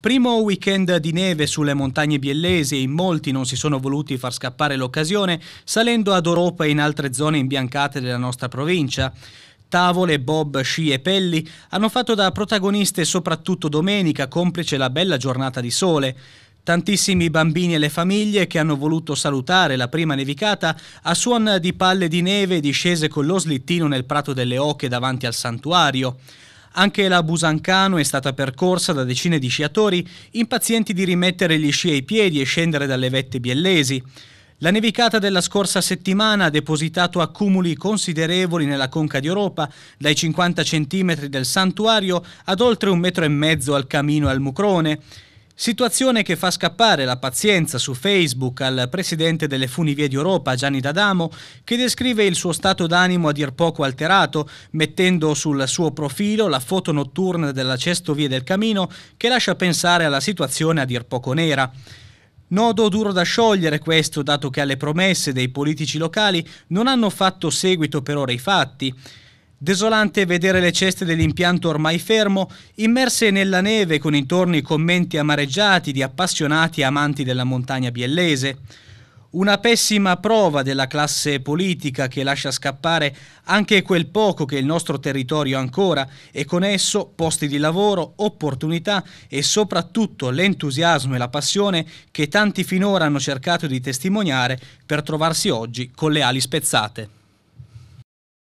Primo weekend di neve sulle montagne biellesi e in molti non si sono voluti far scappare l'occasione salendo ad Europa e in altre zone imbiancate della nostra provincia. Tavole, bob, sci e pelli hanno fatto da protagoniste soprattutto domenica, complice la bella giornata di sole. Tantissimi bambini e le famiglie che hanno voluto salutare la prima nevicata a suon di palle di neve discese con lo slittino nel prato delle oche davanti al santuario. Anche la Busancano è stata percorsa da decine di sciatori impazienti di rimettere gli sci ai piedi e scendere dalle vette biellesi. La nevicata della scorsa settimana ha depositato accumuli considerevoli nella conca di Europa, dai 50 cm del santuario ad oltre un metro e mezzo al camino al Mucrone. Situazione che fa scappare la pazienza su Facebook al presidente delle Funivie d'Europa Gianni D'Adamo, che descrive il suo stato d'animo a dir poco alterato, mettendo sul suo profilo la foto notturna della cestovia del Camino, che lascia pensare alla situazione a dir poco nera. Nodo duro da sciogliere questo, dato che alle promesse dei politici locali non hanno fatto seguito per ora i fatti. Desolante vedere le ceste dell'impianto ormai fermo, immerse nella neve con intorno i commenti amareggiati di appassionati amanti della montagna biellese. Una pessima prova della classe politica che lascia scappare anche quel poco che il nostro territorio ancora e con esso posti di lavoro, opportunità e soprattutto l'entusiasmo e la passione che tanti finora hanno cercato di testimoniare per trovarsi oggi con le ali spezzate.